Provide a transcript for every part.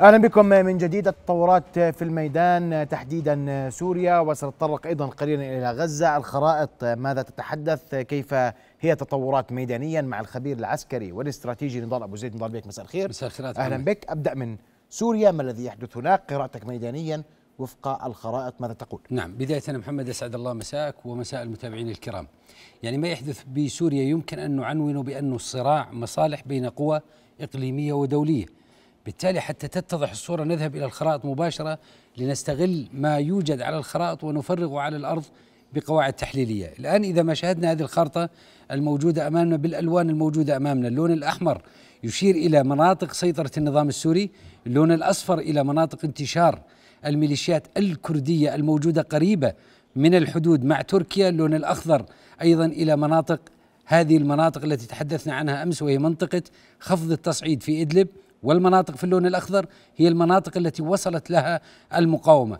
اهلا بكم من جديد التطورات في الميدان تحديدا سوريا وسنتطرق ايضا قليلا الى غزه الخرائط ماذا تتحدث كيف هي تطورات ميدانيا مع الخبير العسكري والاستراتيجي نضال ابو زيد نضال بك مساء الخير مساء الخير اهلا بك ابدا من سوريا ما الذي يحدث هناك قراءتك ميدانيا وفق الخرائط ماذا تقول؟ نعم بداية محمد أسعد الله مساءك ومساء المتابعين الكرام يعني ما يحدث بسوريا يمكن أن نعنونه بأنه صراع مصالح بين قوى إقليمية ودولية بالتالي حتى تتضح الصورة نذهب إلى الخرائط مباشرة لنستغل ما يوجد على الخرائط ونفرغه على الأرض بقواعد تحليلية الآن إذا ما شاهدنا هذه الخارطة الموجودة أمامنا بالألوان الموجودة أمامنا اللون الأحمر يشير إلى مناطق سيطرة النظام السوري اللون الأصفر إلى مناطق انتشار الميليشيات الكردية الموجودة قريبة من الحدود مع تركيا اللون الأخضر أيضا إلى مناطق هذه المناطق التي تحدثنا عنها أمس وهي منطقة خفض التصعيد في إدلب والمناطق في اللون الاخضر هي المناطق التي وصلت لها المقاومه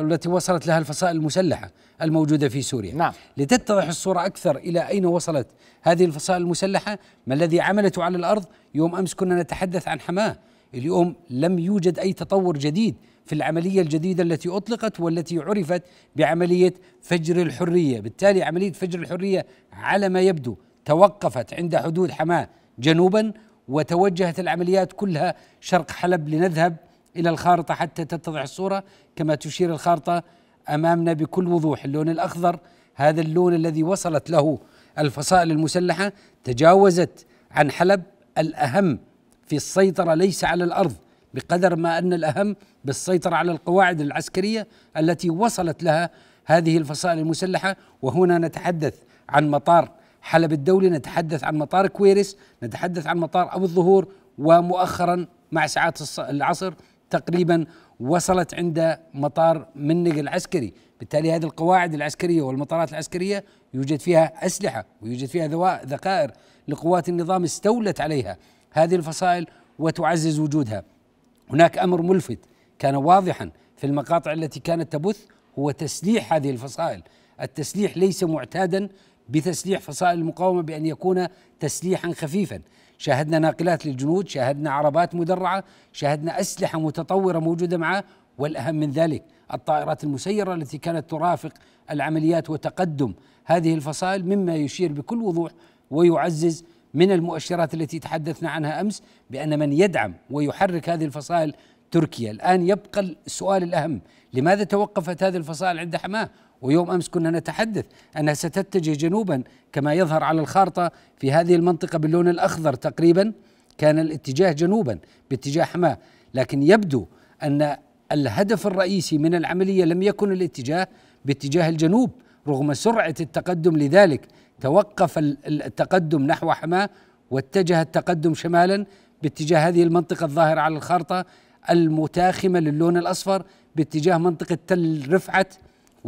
التي وصلت لها الفصائل المسلحه الموجوده في سوريا نعم. لتتضح الصوره اكثر الى اين وصلت هذه الفصائل المسلحه ما الذي عملته على الارض يوم امس كنا نتحدث عن حماه اليوم لم يوجد اي تطور جديد في العمليه الجديده التي اطلقت والتي عرفت بعمليه فجر الحريه بالتالي عمليه فجر الحريه على ما يبدو توقفت عند حدود حماه جنوبا وتوجهت العمليات كلها شرق حلب لنذهب الى الخارطه حتى تتضح الصوره كما تشير الخارطه امامنا بكل وضوح اللون الاخضر هذا اللون الذي وصلت له الفصائل المسلحه تجاوزت عن حلب الاهم في السيطره ليس على الارض بقدر ما ان الاهم بالسيطره على القواعد العسكريه التي وصلت لها هذه الفصائل المسلحه وهنا نتحدث عن مطار حلب الدولي نتحدث عن مطار كويرس نتحدث عن مطار أبو الظهور ومؤخرا مع ساعات العصر تقريبا وصلت عند مطار منق العسكري بالتالي هذه القواعد العسكرية والمطارات العسكرية يوجد فيها أسلحة ويوجد فيها ذخائر لقوات النظام استولت عليها هذه الفصائل وتعزز وجودها هناك أمر ملفت كان واضحا في المقاطع التي كانت تبث هو تسليح هذه الفصائل التسليح ليس معتادا بتسليح فصائل المقاومة بأن يكون تسليحا خفيفا شاهدنا ناقلات للجنود شاهدنا عربات مدرعة شاهدنا أسلحة متطورة موجودة معه والأهم من ذلك الطائرات المسيرة التي كانت ترافق العمليات وتقدم هذه الفصائل مما يشير بكل وضوح ويعزز من المؤشرات التي تحدثنا عنها امس بان من يدعم ويحرك هذه الفصائل تركيا، الان يبقى السؤال الاهم، لماذا توقفت هذه الفصائل عند حماه؟ ويوم امس كنا نتحدث انها ستتجه جنوبا كما يظهر على الخارطه في هذه المنطقه باللون الاخضر تقريبا كان الاتجاه جنوبا باتجاه حماه لكن يبدو ان الهدف الرئيسي من العمليه لم يكن الاتجاه باتجاه الجنوب رغم سرعه التقدم لذلك توقف التقدم نحو حماه واتجه التقدم شمالا باتجاه هذه المنطقه الظاهره على الخارطه المتاخمه للون الاصفر باتجاه منطقه تل رفعت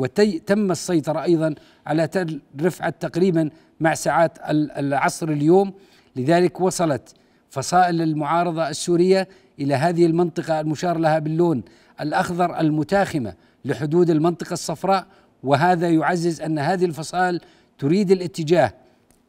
وتم السيطرة أيضا على تل رفعت تقريبا مع ساعات العصر اليوم لذلك وصلت فصائل المعارضة السورية إلى هذه المنطقة المشار لها باللون الأخضر المتاخمة لحدود المنطقة الصفراء وهذا يعزز أن هذه الفصائل تريد الاتجاه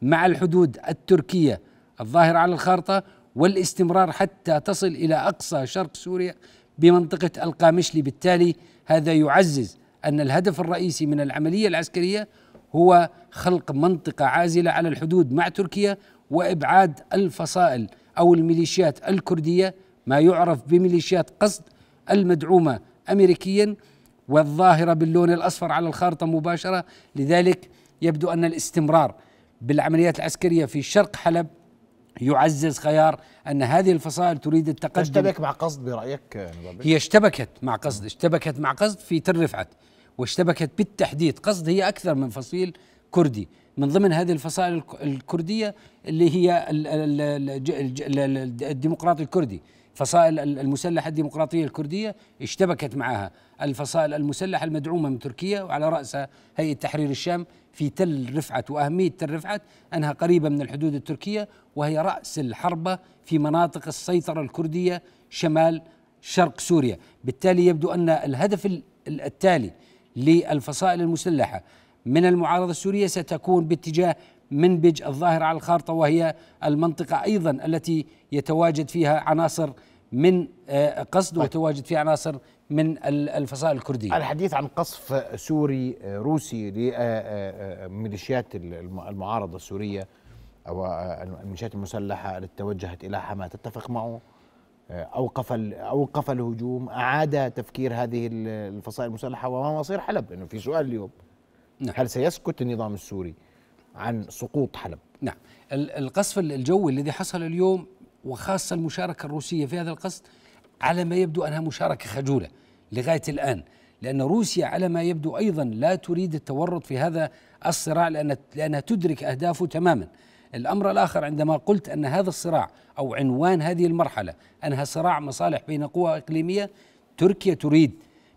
مع الحدود التركية الظاهرة على الخارطة والاستمرار حتى تصل إلى أقصى شرق سوريا بمنطقة القامشلي بالتالي هذا يعزز أن الهدف الرئيسي من العملية العسكرية هو خلق منطقة عازلة على الحدود مع تركيا وإبعاد الفصائل أو الميليشيات الكردية ما يعرف بميليشيات قصد المدعومة أمريكيا والظاهرة باللون الأصفر على الخارطة مباشرة لذلك يبدو أن الاستمرار بالعمليات العسكرية في شرق حلب يعزز خيار ان هذه الفصائل تريد التقدم تشتبك مع قصد برايك هي اشتبكت مع قصد اشتبكت مع قصد في تل رفعت واشتبكت بالتحديد قصد هي أكثر من فصيل كردي من ضمن هذه الفصائل الكردية اللي هي الديمقراطي الكردي فصائل المسلحة الديمقراطية الكردية اشتبكت معها الفصائل المسلحة المدعومة من تركيا وعلى رأسها هيئة تحرير الشام في تل رفعت وأهمية تل رفعت أنها قريبة من الحدود التركية وهي رأس الحربة في مناطق السيطرة الكردية شمال شرق سوريا بالتالي يبدو أن الهدف التالي للفصائل المسلحه من المعارضه السوريه ستكون باتجاه منبج الظاهر على الخارطه وهي المنطقه ايضا التي يتواجد فيها عناصر من آه، قصد طيب. وتواجد فيها عناصر من الفصائل الكرديه. الحديث عن قصف سوري آه، روسي لميليشيات آه، المعارضه السوريه او الميليشيات المسلحه التي توجهت الى حماه تتفق معه؟ آه، اوقف اوقف الهجوم اعاد تفكير هذه الفصائل المسلحه وما مصير حلب انه في سؤال اليوم نعم. هل سيسكت النظام السوري عن سقوط حلب نعم القصف الجوي الذي حصل اليوم وخاصه المشاركه الروسيه في هذا القصف على ما يبدو انها مشاركه خجوله لغايه الان لأن روسيا على ما يبدو أيضا لا تريد التورط في هذا الصراع لأن لأنها تدرك أهدافه تماما الأمر الآخر عندما قلت أن هذا الصراع أو عنوان هذه المرحلة أنها صراع مصالح بين قوى إقليمية تركيا تريد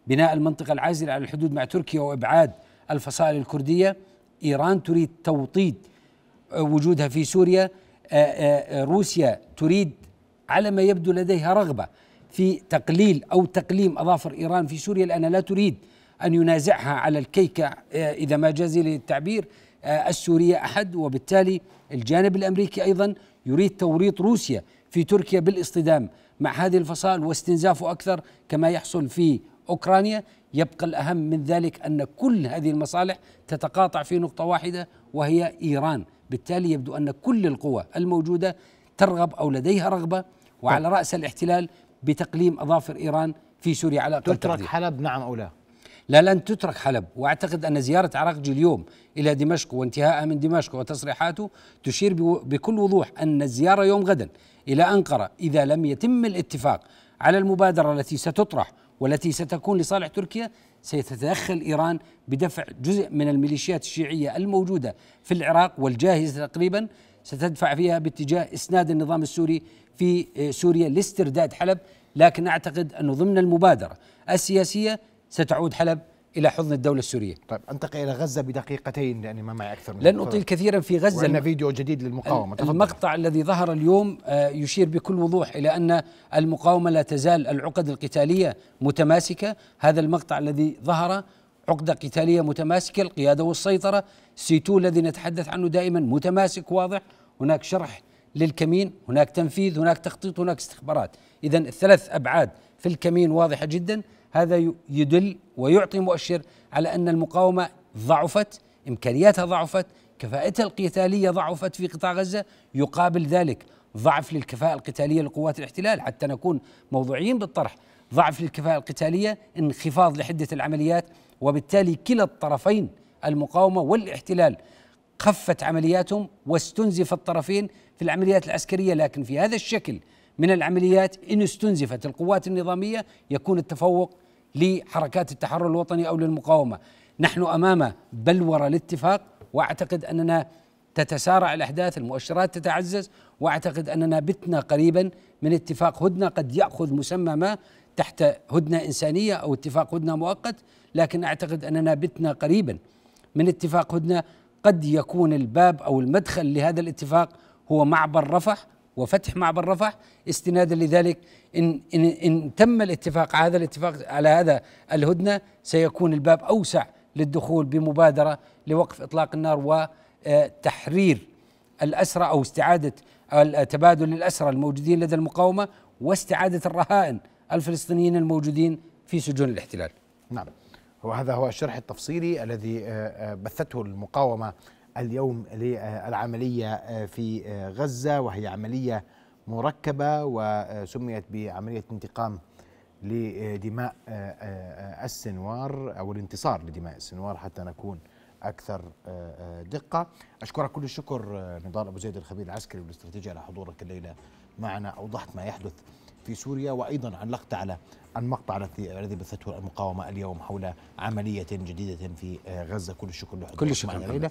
بناء المنطقة العازلة على الحدود مع تركيا وإبعاد الفصائل الكردية إيران تريد توطيد وجودها في سوريا آه، آه، روسيا تريد على ما يبدو لديها رغبة في تقليل أو تقليم أظافر إيران في سوريا لأنها لا تريد أن ينازعها على الكيكة آه، إذا ما جاز لي التعبير آه، السورية أحد وبالتالي الجانب الأمريكي أيضا يريد توريط روسيا في تركيا بالاصطدام مع هذه الفصائل واستنزافه أكثر كما يحصل في أوكرانيا يبقى الأهم من ذلك أن كل هذه المصالح تتقاطع في نقطة واحدة وهي إيران بالتالي يبدو أن كل القوى الموجودة ترغب أو لديها رغبة وعلى طيب. رأس الاحتلال بتقليم أظافر إيران في سوريا على أقل تترك حلب نعم أو لا لا لن تترك حلب واعتقد ان زياره عراقجي اليوم الى دمشق وانتهاءها من دمشق وتصريحاته تشير بكل وضوح ان الزياره يوم غدا الى انقره اذا لم يتم الاتفاق على المبادره التي ستطرح والتي ستكون لصالح تركيا سيتدخل ايران بدفع جزء من الميليشيات الشيعيه الموجوده في العراق والجاهزه تقريبا ستدفع فيها باتجاه اسناد النظام السوري في آه، سوريا لاسترداد حلب لكن اعتقد انه ضمن المبادره السياسيه ستعود حلب الى حضن الدوله السوريه. طيب انتقل الى غزه بدقيقتين لاني ما معي اكثر من لن اطيل كثيرا في غزه وعندنا فيديو جديد للمقاومه تفضل. المقطع الذي ظهر اليوم آه، يشير بكل وضوح الى ان المقاومه لا تزال العقد القتاليه متماسكه، هذا المقطع الذي ظهر عقده قتاليه متماسكه القياده والسيطره، سيتو الذي نتحدث عنه دائما متماسك واضح، هناك شرح للكمين، هناك تنفيذ، هناك تخطيط، هناك استخبارات، اذا الثلاث ابعاد في الكمين واضحه جدا، هذا يدل ويعطي مؤشر على أن المقاومة ضعفت إمكانياتها ضعفت كفاءتها القتالية ضعفت في قطاع غزة يقابل ذلك ضعف للكفاءة القتالية لقوات الاحتلال حتى نكون موضوعيين بالطرح ضعف للكفاءة القتالية انخفاض لحدة العمليات وبالتالي كلا الطرفين المقاومة والاحتلال خفت عملياتهم واستنزف الطرفين في العمليات العسكرية لكن في هذا الشكل من العمليات إن استنزفت القوات النظامية يكون التفوق لحركات التحرر الوطني او للمقاومه نحن امام بلوره الاتفاق واعتقد اننا تتسارع الاحداث المؤشرات تتعزز واعتقد اننا بتنا قريبا من اتفاق هدنه قد ياخذ مسمى ما تحت هدنه انسانيه او اتفاق هدنه مؤقت لكن اعتقد اننا بتنا قريبا من اتفاق هدنه قد يكون الباب او المدخل لهذا الاتفاق هو معبر رفح وفتح معبر رفح استنادا لذلك إن, إن, إن تم الاتفاق على هذا الاتفاق على هذا الهدنة سيكون الباب أوسع للدخول بمبادرة لوقف إطلاق النار وتحرير آه، الأسرى أو استعادة تبادل الأسرى الموجودين لدى المقاومة واستعادة الرهائن الفلسطينيين الموجودين في سجون الاحتلال نعم وهذا هو الشرح التفصيلي الذي آه، آه، بثته المقاومة اليوم للعملية آه، آه، في آه، غزة وهي عملية مركبة وسميت بعملية انتقام لدماء السنوار أو الانتصار لدماء السنوار حتى نكون أكثر دقة أشكرك كل الشكر نضال أبو زيد الخبير العسكري والاستراتيجي على حضورك الليلة معنا أوضحت ما يحدث في سوريا وأيضا علقت على المقطع الذي بثته المقاومة اليوم حول عملية جديدة في غزة كل الشكر لحضورك كل الشكر الليلة